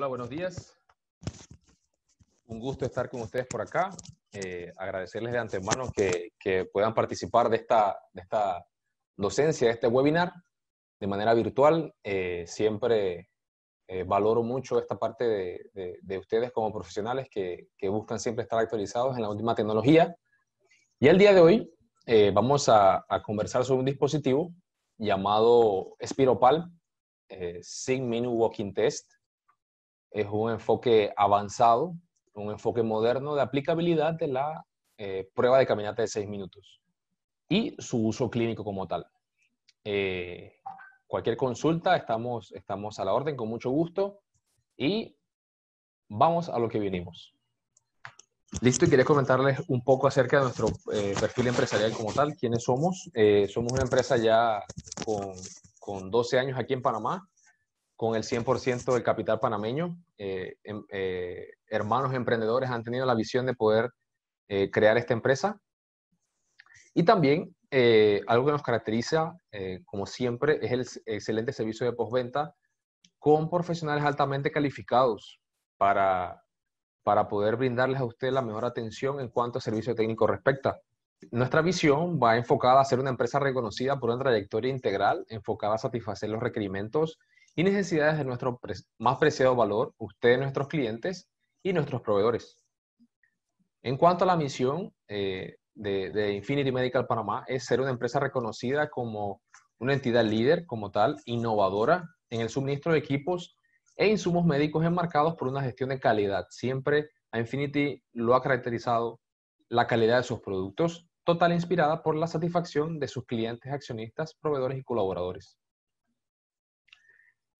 Hola, buenos días. Un gusto estar con ustedes por acá. Eh, agradecerles de antemano que, puedan participar de esta, docencia, de este webinar, de manera virtual. Eh, siempre eh, valoro mucho esta parte de, ustedes como profesionales que, buscan siempre estar actualizados en la última tecnología. Y el día de hoy vamos a, conversar sobre un dispositivo llamado Spiropal, eh, Menu Walking Test es un enfoque avanzado, un enfoque moderno de aplicabilidad de la eh, prueba de caminata de seis minutos y su uso clínico como tal. Eh, cualquier consulta, estamos, estamos a la orden con mucho gusto y vamos a lo que vinimos. Listo, y quería comentarles un poco acerca de nuestro eh, perfil empresarial como tal, quiénes somos. somos una empresa ya con, con 12 años aquí en Panamá, con el 100% del capital panameño. Eh, em, eh, hermanos emprendedores han tenido la visión de poder eh, crear esta empresa. Y también algo que nos caracteriza, como siempre, es el excelente servicio de postventa con profesionales altamente calificados para, para poder brindarles a usted la mejor atención en cuanto a servicio técnico respecta. Nuestra visión va enfocada a ser una empresa reconocida por una trayectoria integral enfocada a satisfacer los requerimientos y necesidades de nuestro más preciado valor, ustedes, nuestros clientes y nuestros proveedores. En cuanto a la misión eh, de, de, Infinity Medical Panamá, es ser una empresa reconocida como una entidad líder, como tal, innovadora en el suministro de equipos e insumos médicos enmarcados por una gestión de calidad. Siempre a Infinity lo ha caracterizado la calidad de sus productos, total inspirada por la satisfacción de sus clientes, accionistas, proveedores y colaboradores.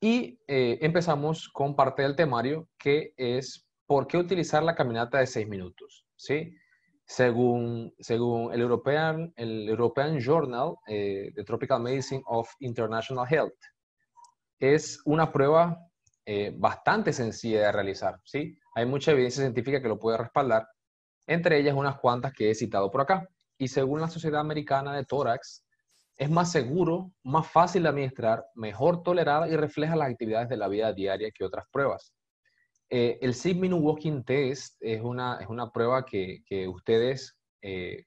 Y eh, empezamos con parte del temario, que es por qué utilizar la caminata de seis minutos. ¿sí? Según, según el, European, el European Journal, eh, Tropical Medicine of International Health, es una prueba eh, bastante sencilla de realizar. ¿sí? Hay mucha evidencia científica que lo puede respaldar, entre ellas unas cuantas que he citado por acá. Y según la Sociedad Americana de Tórax, es más seguro, más fácil de administrar, mejor tolerada y refleja las actividades de la vida diaria que otras pruebas. Eh, el Six Minute Walking Test es una, es una prueba que, ustedes eh,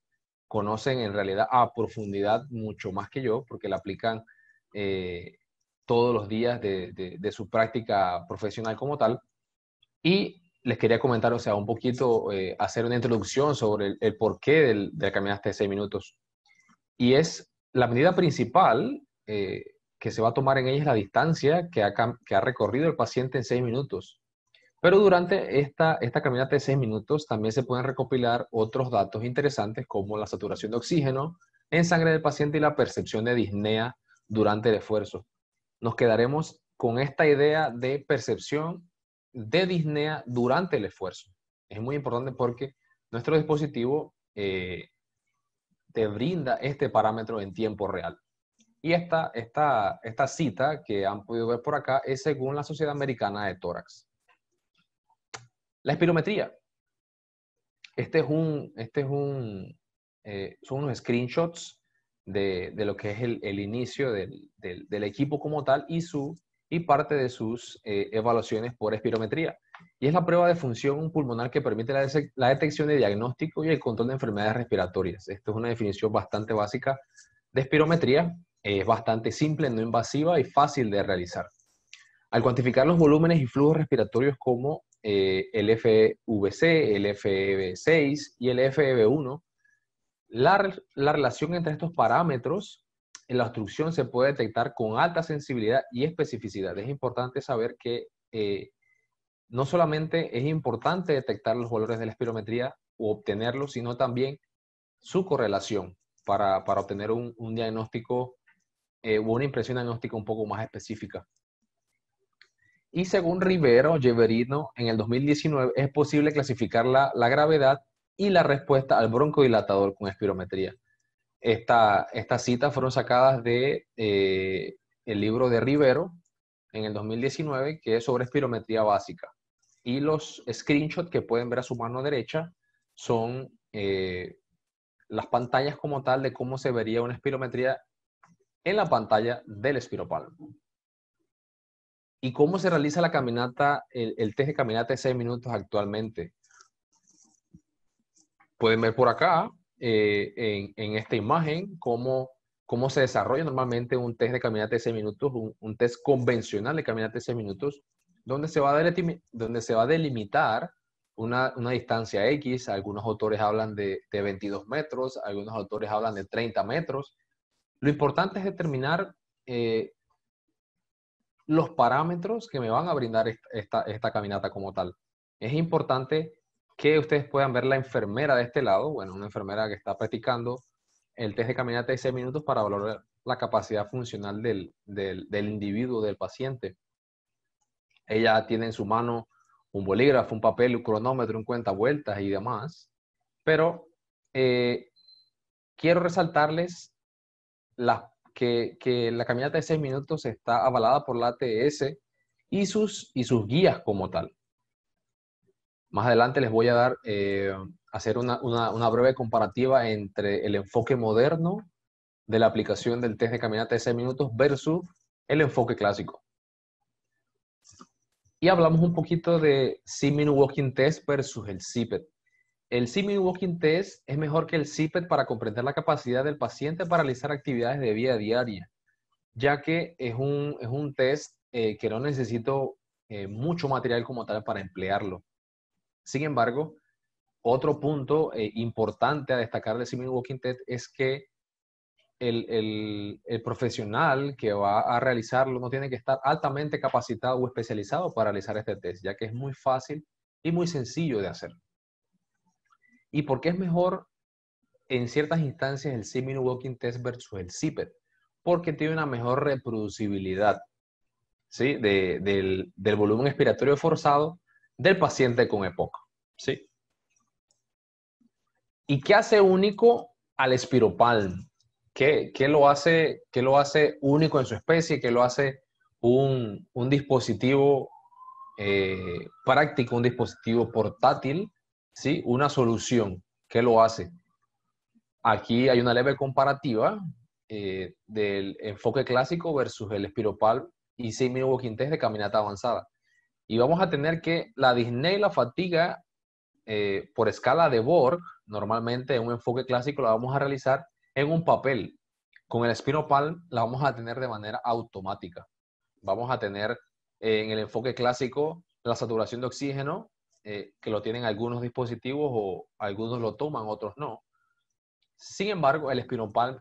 conocen en realidad a profundidad mucho más que yo, porque la aplican eh, todos los días de, su práctica profesional como tal. Y les quería comentar, o sea, un poquito, hacer una introducción sobre el, porqué del, de la caminata de 6 minutos. Y es la medida principal eh, que se va a tomar en ella es la distancia que ha, recorrido el paciente en seis minutos. Pero durante esta, esta caminata de seis minutos también se pueden recopilar otros datos interesantes como la saturación de oxígeno en sangre del paciente y la percepción de disnea durante el esfuerzo. Nos quedaremos con esta idea de percepción de disnea durante el esfuerzo. Es muy importante porque nuestro dispositivo eh, te brinda este parámetro en tiempo real. Y esta, esta, esta cita que han podido ver por acá es según la Sociedad Americana de Tórax. La espirometría. Este es un, este es un, eh, son unos screenshots de, lo que es el, inicio del, equipo como tal y, su, y parte de sus eh, evaluaciones por espirometría y es la prueba de función pulmonar que permite la, detección de diagnóstico y el control de enfermedades respiratorias. Esto es una definición bastante básica de espirometría, es bastante simple, no invasiva y fácil de realizar. Al cuantificar los volúmenes y flujos respiratorios como eh, el FVC, el FEV6 y el FEV1, la, relación entre estos parámetros en la obstrucción se puede detectar con alta sensibilidad y especificidad. Es importante saber que eh, no solamente es importante detectar los valores de la espirometría o obtenerlos, sino también su correlación para, obtener un, diagnóstico o eh, una impresión diagnóstica un poco más específica. Y según Rivero en el 2019 es posible clasificar la, gravedad y la respuesta al broncodilatador con espirometría. Estas citas fueron sacadas del eh, libro de Rivero, en el 2019 que es sobre espirometría básica. Y los screenshots que pueden ver a su mano derecha son eh, las pantallas como tal de cómo se vería una espirometría en la pantalla del espiropalmo. ¿Y cómo se realiza la caminata, el, test de caminata de 6 minutos actualmente? Pueden ver por acá, eh, en, esta imagen, cómo cómo se desarrolla normalmente un test de caminata de 6 minutos, un, test convencional de caminata de 6 minutos, donde se va a, delimitar, donde se va a delimitar una, distancia X. Algunos autores hablan de, 22 metros, algunos autores hablan de 30 metros. Lo importante es determinar eh, los parámetros que me van a brindar esta, caminata como tal. Es importante que ustedes puedan ver la enfermera de este lado, bueno, una enfermera que está practicando, el test de caminata de 6 minutos para valorar la capacidad funcional del, individuo, del paciente. Ella tiene en su mano un bolígrafo, un papel, un cronómetro, un cuenta vueltas y demás. Pero eh, quiero resaltarles que, la caminata de 6 minutos está avalada por la ATS y sus, guías como tal. Más adelante les voy a dar eh, hacer una, breve comparativa entre el enfoque moderno de la aplicación del test de caminata de 6 minutos versus el enfoque clásico. Y hablamos un poquito de 6 Walking Test versus el CPET. El 6 Walking Test es mejor que el CPET para comprender la capacidad del paciente para realizar actividades de vida diaria, ya que es un, test eh, que no necesito eh, mucho material como tal para emplearlo. Sin embargo, otro punto eh, importante a destacar del Simon Walking Test es que el, profesional que va a realizarlo no tiene que estar altamente capacitado o especializado para realizar este test, ya que es muy fácil y muy sencillo de hacer. ¿Y por qué es mejor en ciertas instancias el Simon Walking Test versus el CIPET? Porque tiene una mejor reproducibilidad ¿sí? De, del, del volumen expiratorio forzado del paciente con EPOC. ¿sí? ¿Y qué hace único al EspiroPal, ¿Qué, qué lo hace, qué lo hace único en su especie? ¿Qué lo hace un, dispositivo eh, práctico, un dispositivo portátil? ¿sí? Una solución. ¿Qué lo hace? Aquí hay una leve comparativa eh, del enfoque clásico versus el EspiroPal y seis minutos de caminata avanzada. Y vamos a tener que la disney la fatiga eh, por escala de Borg normalmente un enfoque clásico la vamos a realizar en un papel. Con el Spinopalm la vamos a tener de manera automática. Vamos a tener eh, en el enfoque clásico la saturación de oxígeno, eh, que lo tienen algunos dispositivos o algunos lo toman, otros no. Sin embargo, el Spinopalm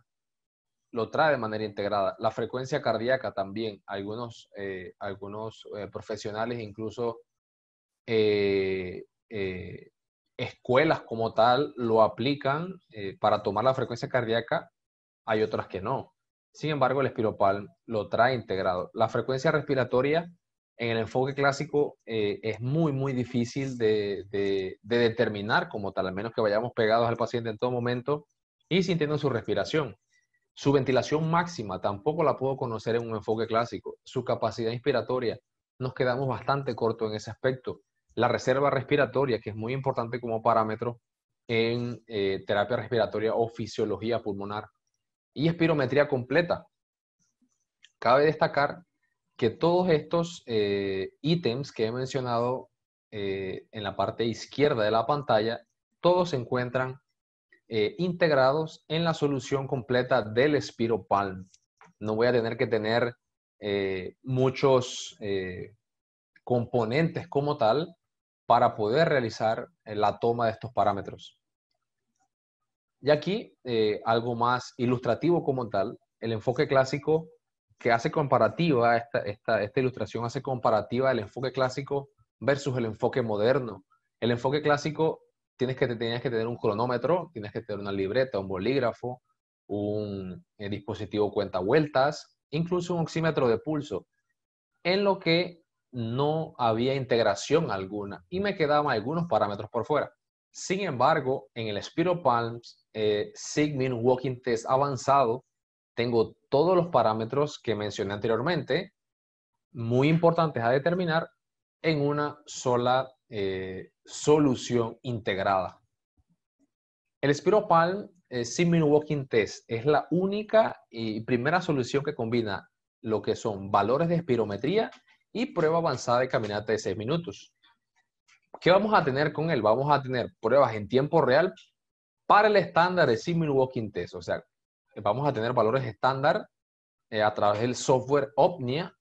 lo trae de manera integrada. La frecuencia cardíaca también, algunos, eh, algunos profesionales incluso escuelas como tal lo aplican eh, para tomar la frecuencia cardíaca, hay otras que no. Sin embargo, el Spiropalm lo trae integrado. La frecuencia respiratoria en el enfoque clásico eh, es muy, muy difícil de, de, determinar como tal, al menos que vayamos pegados al paciente en todo momento y sintiendo su respiración. Su ventilación máxima tampoco la puedo conocer en un enfoque clásico. Su capacidad inspiratoria, nos quedamos bastante corto en ese aspecto la reserva respiratoria, que es muy importante como parámetro en eh, terapia respiratoria o fisiología pulmonar, y espirometría completa. Cabe destacar que todos estos eh, ítems que he mencionado eh, en la parte izquierda de la pantalla, todos se encuentran integrados en la solución completa del SpiroPalm. No voy a tener que tener muchos componentes como tal, para poder realizar eh, la toma de estos parámetros. Y aquí, eh, algo más ilustrativo como tal, el enfoque clásico que hace comparativa, esta, esta, ilustración hace comparativa el enfoque clásico versus el enfoque moderno. El enfoque clásico tienes que, que tener un cronómetro, tienes que tener una libreta, un bolígrafo, un eh, dispositivo cuenta vueltas, incluso un oxímetro de pulso. En lo que no había integración alguna y me quedaban algunos parámetros por fuera. Sin embargo, en el Spiro Palms eh, Walking Test avanzado, tengo todos los parámetros que mencioné anteriormente, muy importantes a determinar en una sola eh, solución integrada. El Spiro Palm eh, Walking Test es la única y primera solución que combina lo que son valores de espirometría y prueba avanzada de caminata de 6 minutos. ¿Qué vamos a tener con él? Vamos a tener pruebas en tiempo real para el estándar de Simul Walking Test. O sea, vamos a tener valores estándar eh, a través del software OPNIA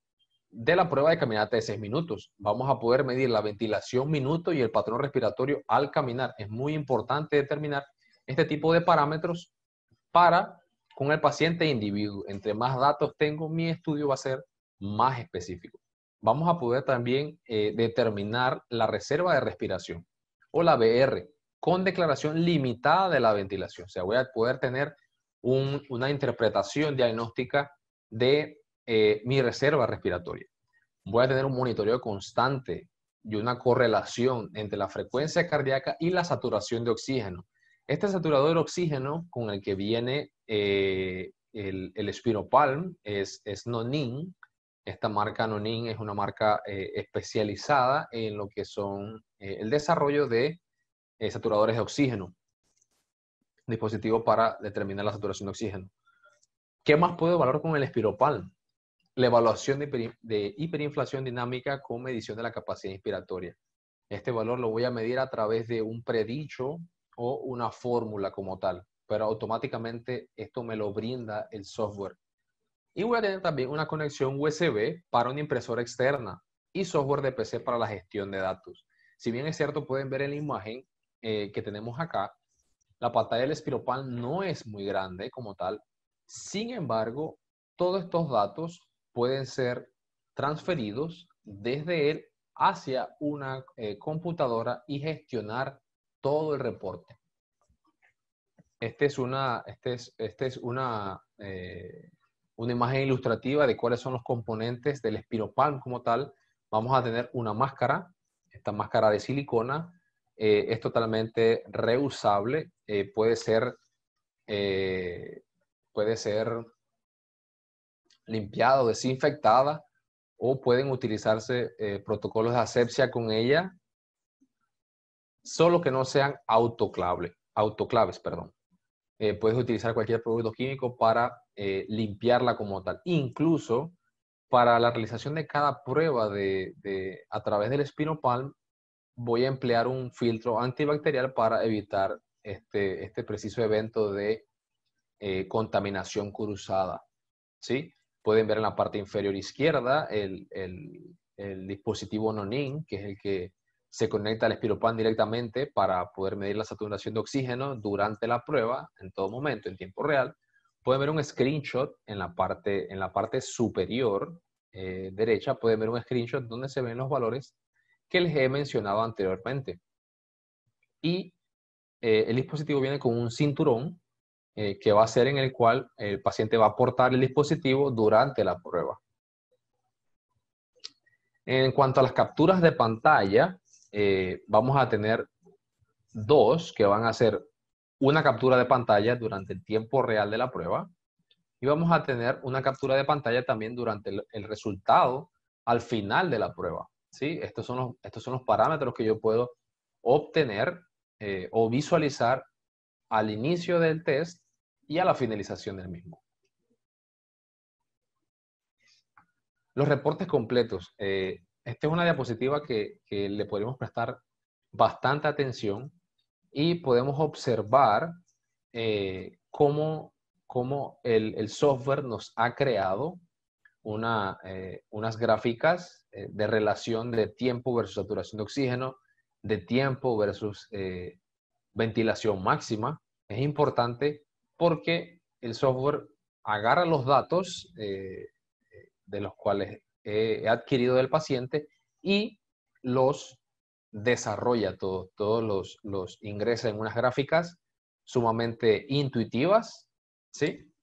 de la prueba de caminata de 6 minutos. Vamos a poder medir la ventilación minuto y el patrón respiratorio al caminar. Es muy importante determinar este tipo de parámetros para con el paciente individuo. Entre más datos tengo, mi estudio va a ser más específico vamos a poder también eh, determinar la reserva de respiración o la BR con declaración limitada de la ventilación. O sea, voy a poder tener una interpretación diagnóstica de eh, mi reserva respiratoria. Voy a tener un monitoreo constante y una correlación entre la frecuencia cardíaca y la saturación de oxígeno. Este saturador de oxígeno con el que viene eh, el, el Spiropalm es, es Nonin, esta marca Nonin es una marca eh, especializada en lo que son eh, el desarrollo de eh, saturadores de oxígeno, dispositivos para determinar la saturación de oxígeno. ¿Qué más puedo evaluar con el SpiroPal? La evaluación de hiperinflación dinámica con medición de la capacidad inspiratoria. Este valor lo voy a medir a través de un predicho o una fórmula como tal, pero automáticamente esto me lo brinda el software y voy a tener también una conexión USB para una impresora externa y software de PC para la gestión de datos. Si bien es cierto, pueden ver en la imagen eh, que tenemos acá, la pantalla del Spiropan no es muy grande como tal. Sin embargo, todos estos datos pueden ser transferidos desde él hacia una eh, computadora y gestionar todo el reporte. Este es una, este es, este es una eh, una imagen ilustrativa de cuáles son los componentes del espiropalm como tal, vamos a tener una máscara, esta máscara de silicona, eh, es totalmente reusable, eh, puede ser, eh, puede ser limpiada o desinfectada, o pueden utilizarse protocolos de asepsia con ella, solo que no sean autoclaves, autoclaves, perdón. Eh, puedes utilizar cualquier producto químico para eh, limpiarla como tal. Incluso para la realización de cada prueba de, a través del Palm, voy a emplear un filtro antibacterial para evitar este, este preciso evento de eh, contaminación cruzada. ¿sí? Pueden ver en la parte inferior izquierda el dispositivo Nonin, que es el que se conecta al espiropan directamente para poder medir la saturación de oxígeno durante la prueba, en todo momento, en tiempo real. Pueden ver un screenshot en la parte, en la parte superior eh, derecha, pueden ver un screenshot donde se ven los valores que les he mencionado anteriormente. Y eh, el dispositivo viene con un cinturón eh, que va a ser en el cual el paciente va a portar el dispositivo durante la prueba. En cuanto a las capturas de pantalla, eh, vamos a tener dos que van a hacer una captura de pantalla durante el tiempo real de la prueba y vamos a tener una captura de pantalla también durante el, resultado al final de la prueba. ¿sí? Estos, son los, estos son los parámetros que yo puedo obtener eh, o visualizar al inicio del test y a la finalización del mismo. Los reportes completos. Eh, esta es una diapositiva que, le podemos prestar bastante atención y podemos observar eh, cómo, el, software nos ha creado eh, unas gráficas eh, de relación de tiempo versus saturación de oxígeno, de tiempo versus ventilación máxima. Es importante porque el software agarra los datos de los cuales eh, adquirido del paciente y los desarrolla todos, todos los, los ingresa en unas gráficas sumamente intuitivas, ¿sí?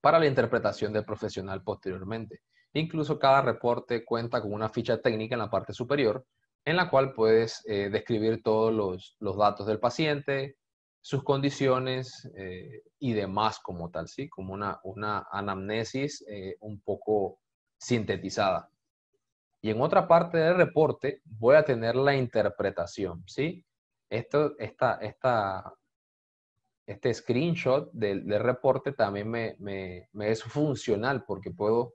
Para la interpretación del profesional posteriormente. Incluso cada reporte cuenta con una ficha técnica en la parte superior, en la cual puedes eh, describir todos los, datos del paciente, sus condiciones eh, y demás como tal, ¿sí? Como una, una anamnesis un poco sintetizada. Y en otra parte del reporte voy a tener la interpretación, ¿sí? Esto, esta, esta, este screenshot del, reporte también me, es funcional porque puedo,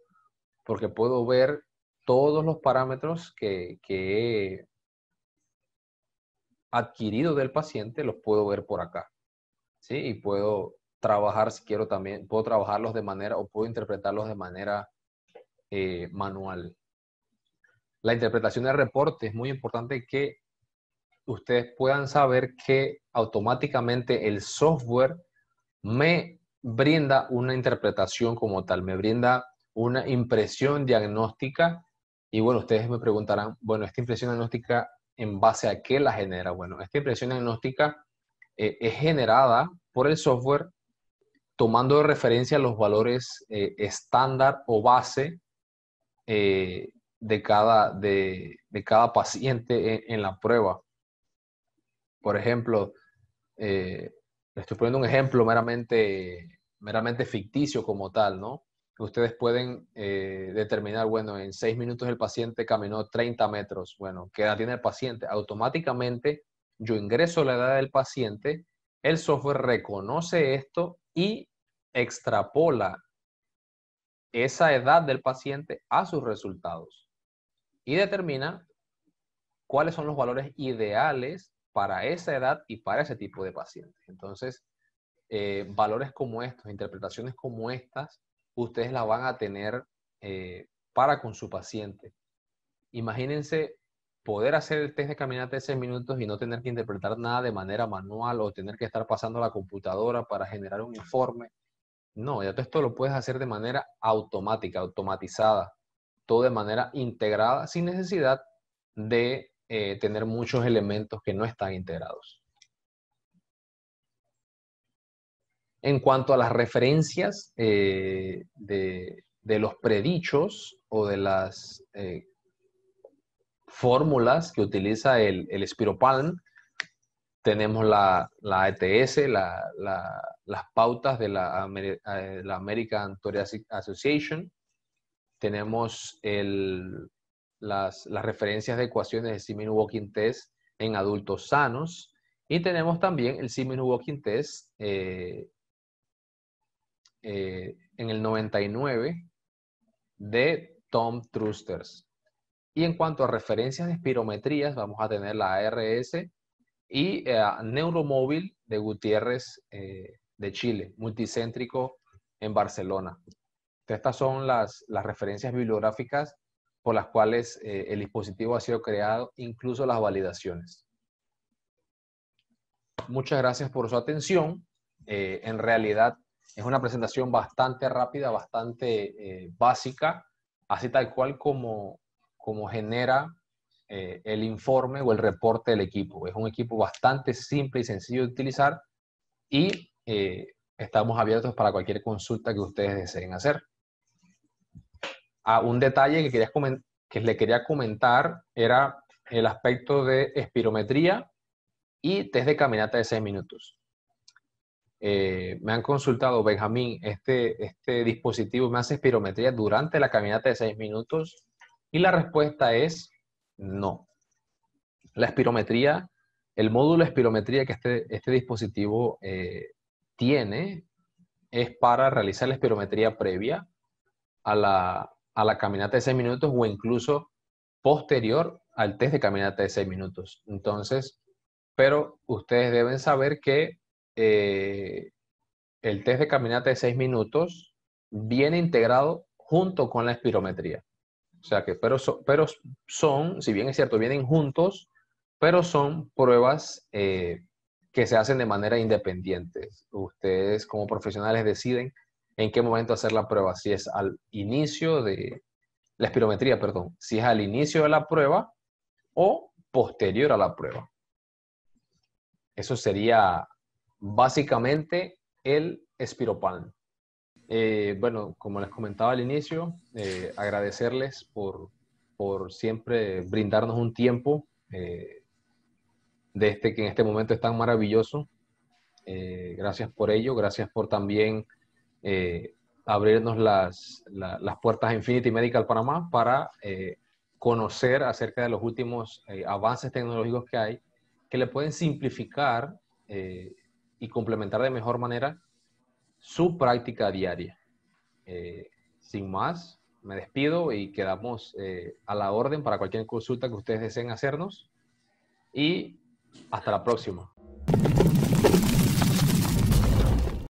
porque puedo ver todos los parámetros que, he adquirido del paciente, los puedo ver por acá. ¿sí? Y puedo trabajar, si quiero también, puedo trabajarlos de manera o puedo interpretarlos de manera eh, manual. La interpretación de reporte es muy importante que ustedes puedan saber que automáticamente el software me brinda una interpretación como tal, me brinda una impresión diagnóstica y bueno, ustedes me preguntarán, bueno, esta impresión diagnóstica, ¿en base a qué la genera? Bueno, esta impresión diagnóstica eh, es generada por el software tomando de referencia los valores eh, estándar o base eh, de, cada, de, cada paciente en, la prueba. Por ejemplo, eh, estoy poniendo un ejemplo meramente, meramente ficticio como tal, ¿no? Ustedes pueden eh, determinar, bueno, en seis minutos el paciente caminó 30 metros, bueno, ¿qué edad tiene el paciente? Automáticamente yo ingreso la edad del paciente, el software reconoce esto y extrapola esa edad del paciente a sus resultados y determina cuáles son los valores ideales para esa edad y para ese tipo de pacientes. Entonces, eh, valores como estos, interpretaciones como estas, ustedes las van a tener eh, para con su paciente. Imagínense poder hacer el test de caminata de 6 minutos y no tener que interpretar nada de manera manual o tener que estar pasando la computadora para generar un informe. No, ya todo esto lo puedes hacer de manera automática, automatizada, todo de manera integrada, sin necesidad de eh, tener muchos elementos que no están integrados. En cuanto a las referencias eh, de, los predichos o de las eh, fórmulas que utiliza el, el Spiropalm, tenemos la, la ATS, e las pautas de la, eh, American Thoracic Association, tenemos las, referencias de ecuaciones de Simon Walking Test en adultos sanos y tenemos también el Simon Walking Test eh, eh, en el 99 de Tom Trusters. Y en cuanto a referencias de espirometrías, vamos a tener la ARS y eh, Neuromóvil de Gutiérrez eh, de Chile, multicéntrico en Barcelona. estas son las, referencias bibliográficas por las cuales eh, el dispositivo ha sido creado, incluso las validaciones. Muchas gracias por su atención. en realidad es una presentación bastante rápida, bastante básica, así tal cual como genera eh, el informe o el reporte del equipo. Es un equipo bastante simple y sencillo de utilizar y eh, estamos abiertos para cualquier consulta que ustedes deseen hacer. Ah, un detalle que, quería que le quería comentar era el aspecto de espirometría y test de caminata de 6 minutos. Eh, me han consultado, Benjamín, este, este dispositivo me hace espirometría durante la caminata de 6 minutos y la respuesta es no. La espirometría, el módulo de espirometría que este, este dispositivo eh, tiene es para realizar la espirometría previa a la, caminata de 6 minutos o incluso posterior al test de caminata de 6 minutos. Entonces, pero ustedes deben saber que eh, el test de caminata de 6 minutos viene integrado junto con la espirometría. O sea que, pero, pero son, si bien es cierto, vienen juntos, pero son pruebas eh, que se hacen de manera independiente. Ustedes como profesionales deciden en qué momento hacer la prueba, si es al inicio de la espirometría, perdón, si es al inicio de la prueba o posterior a la prueba. Eso sería básicamente el espiropalm. Eh, bueno, como les comentaba al inicio, eh, agradecerles por, siempre brindarnos un tiempo eh, de este que en este momento es tan maravilloso. Eh, gracias por ello, gracias por también abrirnos las, las, puertas a Infinity Medical Panamá para conocer acerca de los últimos avances tecnológicos que hay que le pueden simplificar y complementar de mejor manera su práctica diaria. Eh, sin más, me despido y quedamos eh, a la orden para cualquier consulta que ustedes deseen hacernos. Y hasta la próxima.